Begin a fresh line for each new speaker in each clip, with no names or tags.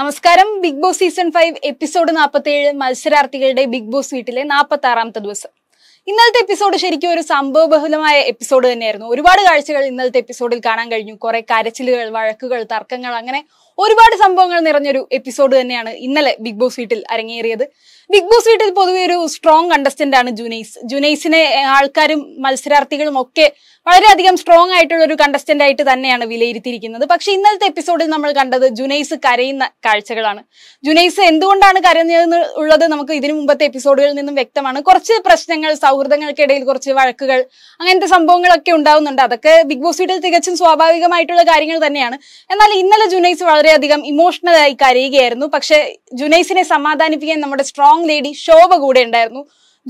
നമസ്കാരം Big Boss season five episode ഏഴ് മത്സരാർത്ഥികളുടെ ബിഗ് ബോസ് വീട്ടിലെ നാൽപ്പത്തി ആറാമത്തെ ദിവസം ഇന്നലത്തെ എപ്പിസോഡ് ശരിക്കും ഒരു സംഭവബഹുലമായ എപ്പിസോഡ് തന്നെയായിരുന്നു ഒരുപാട് കാഴ്ചകൾ ഇന്നലത്തെ എപ്പിസോഡിൽ കാണാൻ കഴിഞ്ഞു കുറെ കരച്ചിലുകൾ വഴക്കുകൾ തർക്കങ്ങൾ അങ്ങനെ ഒരുപാട് സംഭവങ്ങൾ നിറഞ്ഞൊരു എപ്പിസോഡ് തന്നെയാണ് ഇന്നലെ ബിഗ് ബോസ് വീട്ടിൽ അരങ്ങേറിയത് ബിഗ് ബോസ് വീട്ടിൽ പൊതുവെ ഒരു സ്ട്രോങ് കണ്ടസ്റ്റന്റ് ആണ് ജുനൈസ് ജുനൈസിനെ ആൾക്കാരും മത്സരാർത്ഥികളും ഒക്കെ വളരെയധികം സ്ട്രോങ് ആയിട്ടുള്ള ഒരു കണ്ടസ്റ്റന്റ് ആയിട്ട് തന്നെയാണ് വിലയിരുത്തിയിരിക്കുന്നത് പക്ഷെ ഇന്നലത്തെ എപ്പിസോഡിൽ നമ്മൾ കണ്ടത് ജുനൈസ് കരയുന്ന കാഴ്ചകളാണ് ജുനൈസ് എന്തുകൊണ്ടാണ് കരഞ്ഞതെന്ന് ഉള്ളത് നമുക്ക് ഇതിനു മുമ്പത്തെ എപ്പിസോഡുകളിൽ നിന്നും വ്യക്തമാണ് കുറച്ച് പ്രശ്നങ്ങൾ സൗഹൃദങ്ങൾക്കിടയിൽ കുറച്ച് വഴക്കുകൾ അങ്ങനത്തെ സംഭവങ്ങളൊക്കെ ഉണ്ടാവുന്നുണ്ട് അതൊക്കെ ബിഗ് ബോസ് വീട്ടിൽ തികച്ചും സ്വാഭാവികമായിട്ടുള്ള കാര്യങ്ങൾ തന്നെയാണ് എന്നാൽ ഇന്നലെ ജുനൈസ് വളരെ വളരെയധികം ഇമോഷണൽ ആയി കരയുകയായിരുന്നു പക്ഷെ ജുനൈസിനെ സമാധാനിപ്പിക്കാൻ നമ്മുടെ സ്ട്രോങ് ലേഡി ശോഭ കൂടെ ഉണ്ടായിരുന്നു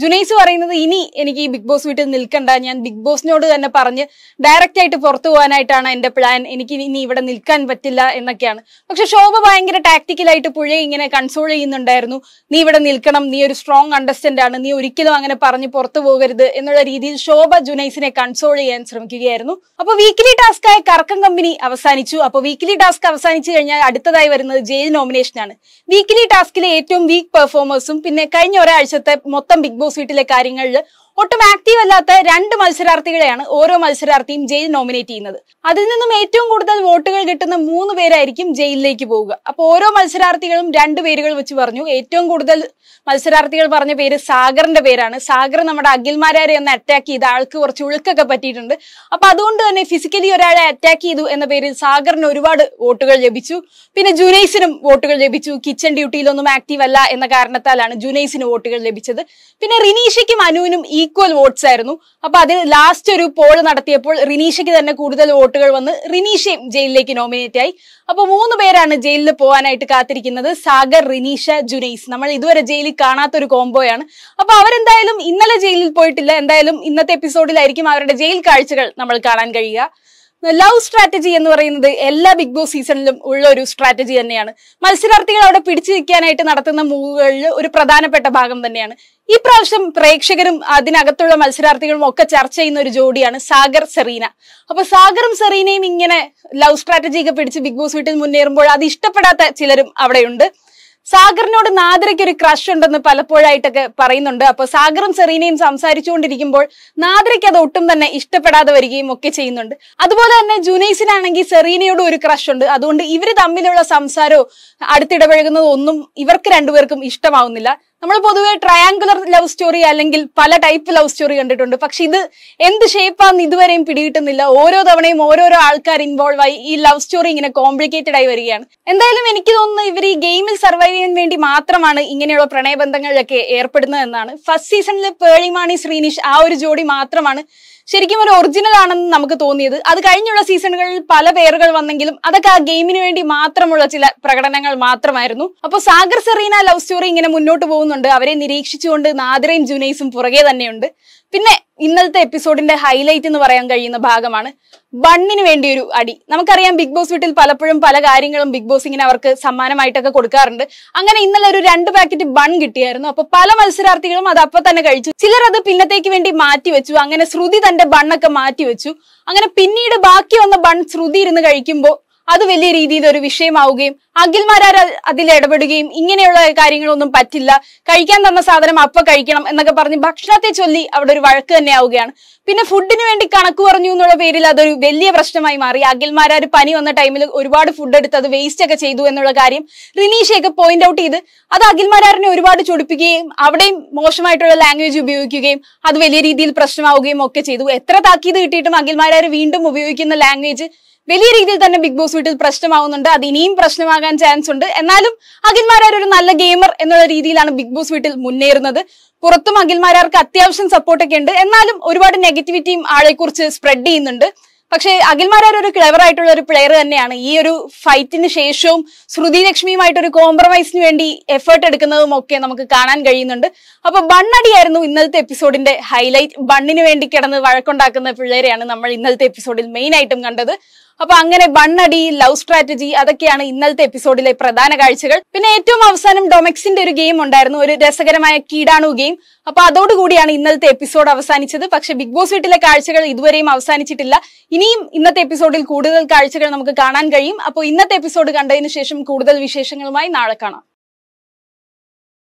ജുനൈസ് പറയുന്നത് ഇനി എനിക്ക് ഈ ബിഗ് ബോസ് വീട്ടിൽ നിൽക്കണ്ട ഞാൻ ബിഗ് ബോസിനോട് തന്നെ പറഞ്ഞ് ഡയറക്റ്റ് ആയിട്ട് പുറത്തു പോകാനായിട്ടാണ് എന്റെ പ്ലാൻ എനിക്ക് ഇനി ഇവിടെ നിൽക്കാൻ പറ്റില്ല എന്നൊക്കെയാണ് പക്ഷെ ശോഭ ഭയങ്കര ടാക്ടിക്കലായിട്ട് പുഴയെ ഇങ്ങനെ കൺസോൾ ചെയ്യുന്നുണ്ടായിരുന്നു നീ ഇവിടെ നിൽക്കണം നീ ഒരു സ്ട്രോങ് അണ്ടർസ്റ്റാൻഡ് ആണ് നീ ഒരിക്കലും അങ്ങനെ പറഞ്ഞ് പുറത്തു പോകരുത് എന്നുള്ള രീതിയിൽ ശോഭ ജുനൈസിനെ കൺസോൾ ചെയ്യാൻ ശ്രമിക്കുകയായിരുന്നു അപ്പൊ വീക്കിലി ടാസ്ക് ആയ കറക്കം കമ്പനി അവസാനിച്ചു അപ്പൊ വീക്കിലി ടാസ്ക് അവസാനിച്ചു കഴിഞ്ഞാൽ അടുത്തതായി വരുന്നത് ജയിൽ നോമിനേഷൻ ആണ് വീക്കിലി ടാസ്കിലെ ഏറ്റവും വീക്ക് പെർഫോമേഴ്സും പിന്നെ കഴിഞ്ഞ ഒരാഴ്ചത്തെ മൊത്തം ബിഗ് ബിഗ് ബോസ് കാര്യങ്ങളിൽ ഒട്ടും ആക്റ്റീവ് അല്ലാത്ത രണ്ട് മത്സരാർത്ഥികളെയാണ് ഓരോ മത്സരാർത്ഥിയും ജയിൽ നോമിനേറ്റ് ചെയ്യുന്നത് അതിൽ നിന്നും ഏറ്റവും കൂടുതൽ വോട്ടുകൾ കിട്ടുന്ന മൂന്ന് പേരായിരിക്കും ജയിലിലേക്ക് പോവുക അപ്പോൾ ഓരോ മത്സരാർത്ഥികളും രണ്ട് പേരുകൾ വെച്ച് പറഞ്ഞു ഏറ്റവും കൂടുതൽ മത്സരാർത്ഥികൾ പറഞ്ഞ പേര് സാഗറിന്റെ പേരാണ് സാഗർ നമ്മുടെ അഖിൽമാരെ ഒന്ന് അറ്റാക്ക് ചെയ്ത ആൾക്ക് കുറച്ച് ഉളുക്കൊക്കെ പറ്റിയിട്ടുണ്ട് അപ്പൊ അതുകൊണ്ട് തന്നെ ഫിസിക്കലി ഒരാളെ അറ്റാക്ക് ചെയ്തു എന്ന പേരിൽ സാഗറിന് ഒരുപാട് വോട്ടുകൾ ലഭിച്ചു പിന്നെ ജുനൈസിനും വോട്ടുകൾ ലഭിച്ചു കിച്ചൺ ഡ്യൂട്ടിയിലൊന്നും ആക്റ്റീവ് അല്ല എന്ന കാരണത്താലാണ് ജുനൈസിന് വോട്ടുകൾ ലഭിച്ചത് പിന്നെ റിനീഷയ്ക്കും അനുവിനും ഈ ഈക്വൽ വോട്ട്സ് ആയിരുന്നു അപ്പൊ അതിൽ ലാസ്റ്റ് ഒരു പോൾ നടത്തിയപ്പോൾ റിനീഷയ്ക്ക് തന്നെ കൂടുതൽ വോട്ടുകൾ വന്ന് റിനീഷയും ജയിലിലേക്ക് നോമിനേറ്റ് ആയി അപ്പൊ മൂന്ന് പേരാണ് ജയിലിൽ പോകാനായിട്ട് കാത്തിരിക്കുന്നത് സാഗർ റിനീഷ ജുനൈസ് നമ്മൾ ഇതുവരെ ജയിലിൽ കാണാത്ത ഒരു കോംബോയാണ് അപ്പൊ അവരെന്തായാലും ഇന്നലെ ജയിലിൽ പോയിട്ടില്ല എന്തായാലും ഇന്നത്തെ എപ്പിസോഡിലായിരിക്കും അവരുടെ ജയിൽ കാഴ്ചകൾ നമ്മൾ കാണാൻ കഴിയുക ലവ് സ്ട്രാറ്റജി എന്ന് പറയുന്നത് എല്ലാ ബിഗ് ബോസ് സീസണിലും ഉള്ള ഒരു സ്ട്രാറ്റജി തന്നെയാണ് മത്സരാർത്ഥികൾ അവിടെ പിടിച്ചു നിൽക്കാനായിട്ട് നടത്തുന്ന മൂവുകളിൽ ഒരു പ്രധാനപ്പെട്ട ഭാഗം തന്നെയാണ് ഈ പ്രാവശ്യം പ്രേക്ഷകരും അതിനകത്തുള്ള മത്സരാർത്ഥികളും ഒക്കെ ചർച്ച ചെയ്യുന്ന ഒരു ജോഡിയാണ് സാഗർ സെറീന അപ്പൊ സാഗറും സെറീനയും ഇങ്ങനെ ലവ് സ്ട്രാറ്റജി ഒക്കെ പിടിച്ച് ബിഗ് ബോസ് വീട്ടിൽ മുന്നേറുമ്പോൾ അത് ഇഷ്ടപ്പെടാത്ത ചിലരും അവിടെയുണ്ട് സാഗറിനോട് നാദരയ്ക്ക് ഒരു ക്രഷ് ഉണ്ടെന്ന് പലപ്പോഴായിട്ടൊക്കെ പറയുന്നുണ്ട് അപ്പൊ സാഗറും സെറീനയും സംസാരിച്ചുകൊണ്ടിരിക്കുമ്പോൾ നാദരയ്ക്ക് അത് ഒട്ടും തന്നെ ഇഷ്ടപ്പെടാതെ വരികയും ഒക്കെ ചെയ്യുന്നുണ്ട് അതുപോലെ തന്നെ ജുനൈസിനാണെങ്കിൽ സെറീനയോട് ഒരു ക്രഷ് ഉണ്ട് അതുകൊണ്ട് ഇവർ തമ്മിലുള്ള സംസാരവും അടുത്തിടപഴകുന്നതോ ഒന്നും ഇവർക്ക് രണ്ടുപേർക്കും ഇഷ്ടമാവുന്നില്ല നമ്മൾ പൊതുവെ ട്രയാങ്കുലർ ലവ് സ്റ്റോറി അല്ലെങ്കിൽ പല ടൈപ്പ് ലവ് സ്റ്റോറി കണ്ടിട്ടുണ്ട് പക്ഷെ ഇത് എന്ത് ഷേപ്പാന്ന് ഇതുവരെയും പിടികിട്ടുന്നില്ല ഓരോ തവണയും ഓരോരോ ആൾക്കാർ ഇൻവോൾവ് ആയി ഈ ലവ് സ്റ്റോറി ഇങ്ങനെ കോംപ്ലിക്കേറ്റഡ് ആയി വരികയാണ് എന്തായാലും എനിക്ക് തോന്നുന്നു ഇവർ ഈ ഗെയിമിൽ സർവൈവ് ചെയ്യാൻ വേണ്ടി മാത്രമാണ് ഇങ്ങനെയുള്ള പ്രണയബന്ധങ്ങളിലൊക്കെ ഏർപ്പെടുന്നത് എന്നാണ് ഫസ്റ്റ് സീസണിൽ പേളിമാണി ശ്രീനിഷ് ആ ഒരു ജോഡി മാത്രമാണ് ശരിക്കും ഒരു ഒറിജിനൽ ആണെന്ന് നമുക്ക് തോന്നിയത് അത് കഴിഞ്ഞുള്ള സീസണുകളിൽ പല പേരുകൾ വന്നെങ്കിലും അതൊക്കെ ആ ഗെയിമിന് വേണ്ടി മാത്രമുള്ള ചില പ്രകടനങ്ങൾ മാത്രമായിരുന്നു അപ്പോൾ സാഗർ സെറീന ലവ് സ്റ്റോറി ഇങ്ങനെ മുന്നോട്ട് പോകുന്നുണ്ട് അവരെ നിരീക്ഷിച്ചുകൊണ്ട് നാദിറയും ജുനൈസും പുറകെ തന്നെയുണ്ട് പിന്നെ ഇന്നത്തെ എപ്പിസോഡിന്റെ ഹൈലൈറ്റ് എന്ന് പറയാൻ കഴിയുന്ന ഭാഗമാണ് ബണ്ണിന് വേണ്ടി ഒരു അടി നമുക്കറിയാം ബിഗ് ബോസ് വീട്ടിൽ പലപ്പോഴും പല കാര്യങ്ങളും ബിഗ് ബോസ് ഇങ്ങനെ അവർക്ക് സമ്മാനമായിട്ടൊക്കെ കൊടുക്കാറുണ്ട് അങ്ങനെ ഇന്നലെ ഒരു രണ്ട് പാക്കറ്റ് ബൺ കിട്ടിയായിരുന്നു അപ്പൊ പല മത്സരാർത്ഥികളും അത് അപ്പൊ തന്നെ കഴിച്ചു ചിലർ അത് പിന്നത്തേക്ക് വേണ്ടി മാറ്റി വെച്ചു അങ്ങനെ ശ്രുതി തന്റെ ബണ്ണൊക്കെ മാറ്റി വെച്ചു അങ്ങനെ പിന്നീട് ബാക്കി വന്ന ബൺ ശ്രുതി ഇരുന്ന് കഴിക്കുമ്പോൾ അത് വലിയ രീതിയിൽ ഒരു വിഷയമാവുകയും അഖിൽമാരാർ അതിൽ ഇടപെടുകയും ഇങ്ങനെയുള്ള കാര്യങ്ങളൊന്നും പറ്റില്ല കഴിക്കാൻ തന്ന സാധനം അപ്പ കഴിക്കണം എന്നൊക്കെ പറഞ്ഞ് ഭക്ഷണത്തെ ചൊല്ലി അവിടെ ഒരു വഴക്ക് തന്നെ ആവുകയാണ് പിന്നെ ഫുഡിന് വേണ്ടി കണക്ക് പറഞ്ഞു എന്നുള്ള പേരിൽ അതൊരു വലിയ പ്രശ്നമായി മാറി അഖിൽമാരാർ പനി വന്ന ടൈമിൽ ഒരുപാട് ഫുഡ് എടുത്ത് അത് വേസ്റ്റ് ഒക്കെ ചെയ്തു എന്നുള്ള കാര്യം റിനീഷയൊക്കെ പോയിന്റ് ഔട്ട് ചെയ്ത് അത് അഖിൽമാരാറിനെ ഒരുപാട് ചൊടിപ്പിക്കുകയും അവിടെയും മോശമായിട്ടുള്ള ലാംഗ്വേജ് ഉപയോഗിക്കുകയും അത് വലിയ രീതിയിൽ പ്രശ്നമാവുകയും ഒക്കെ ചെയ്തു എത്ര താക്കീത് കിട്ടിയിട്ടും അഖിൽമാരാർ വീണ്ടും ഉപയോഗിക്കുന്ന ലാംഗ്വേജ് വലിയ രീതിയിൽ തന്നെ ബിഗ് ബോസ് വീട്ടിൽ പ്രശ്നമാകുന്നുണ്ട് അത് ഇനിയും പ്രശ്നമാകാൻ ചാൻസ് ഉണ്ട് എന്നാലും അഖിൽമാരാർ ഒരു നല്ല ഗെയിമർ എന്നുള്ള രീതിയിലാണ് ബിഗ് ബോസ് വീട്ടിൽ മുന്നേറുന്നത് പുറത്തും അഖിൽമാരാർക്ക് അത്യാവശ്യം സപ്പോർട്ടൊക്കെ ഉണ്ട് എന്നാലും ഒരുപാട് നെഗറ്റിവിറ്റിയും ആളെക്കുറിച്ച് സ്പ്രെഡ് ചെയ്യുന്നുണ്ട് പക്ഷേ അഖിൽമാരാർ ഒരു ക്ലെവർ ആയിട്ടുള്ള ഒരു പ്ലെയർ തന്നെയാണ് ഈ ഒരു ഫൈറ്റിന് ശേഷവും ശ്രുതി ലക്ഷ്മിയുമായിട്ട് ഒരു കോംപ്രമൈസിന് വേണ്ടി എഫേർട്ട് എടുക്കുന്നതും ഒക്കെ നമുക്ക് കാണാൻ കഴിയുന്നുണ്ട് അപ്പൊ ബണ്ണടിയായിരുന്നു ഇന്നലത്തെ എപ്പിസോഡിന്റെ ഹൈലൈറ്റ് ബണ്ണിന് വേണ്ടി കിടന്ന് വഴക്കുണ്ടാക്കുന്ന പിള്ളേരെയാണ് നമ്മൾ ഇന്നലത്തെ എപ്പിസോഡിൽ മെയിൻ ആയിട്ടും കണ്ടത് അപ്പൊ അങ്ങനെ വണ്ണടി ലവ് സ്ട്രാറ്റജി അതൊക്കെയാണ് ഇന്നലത്തെ എപ്പിസോഡിലെ പ്രധാന കാഴ്ചകൾ പിന്നെ ഏറ്റവും അവസാനം ഡൊമെക്സിന്റെ ഒരു ഗെയിം ഉണ്ടായിരുന്നു ഒരു രസകരമായ കീടാണു ഗെയിം അപ്പൊ അതോടുകൂടിയാണ് ഇന്നലത്തെ എപ്പിസോഡ് അവസാനിച്ചത് പക്ഷെ ബിഗ് ബോസ് വീട്ടിലെ കാഴ്ചകൾ ഇതുവരെയും അവസാനിച്ചിട്ടില്ല ഇനിയും ഇന്നത്തെ എപ്പിസോഡിൽ കൂടുതൽ കാഴ്ചകൾ നമുക്ക് കാണാൻ കഴിയും അപ്പോൾ ഇന്നത്തെ എപ്പിസോഡ് കണ്ടതിന് ശേഷം കൂടുതൽ വിശേഷങ്ങളുമായി നാളെ കാണാം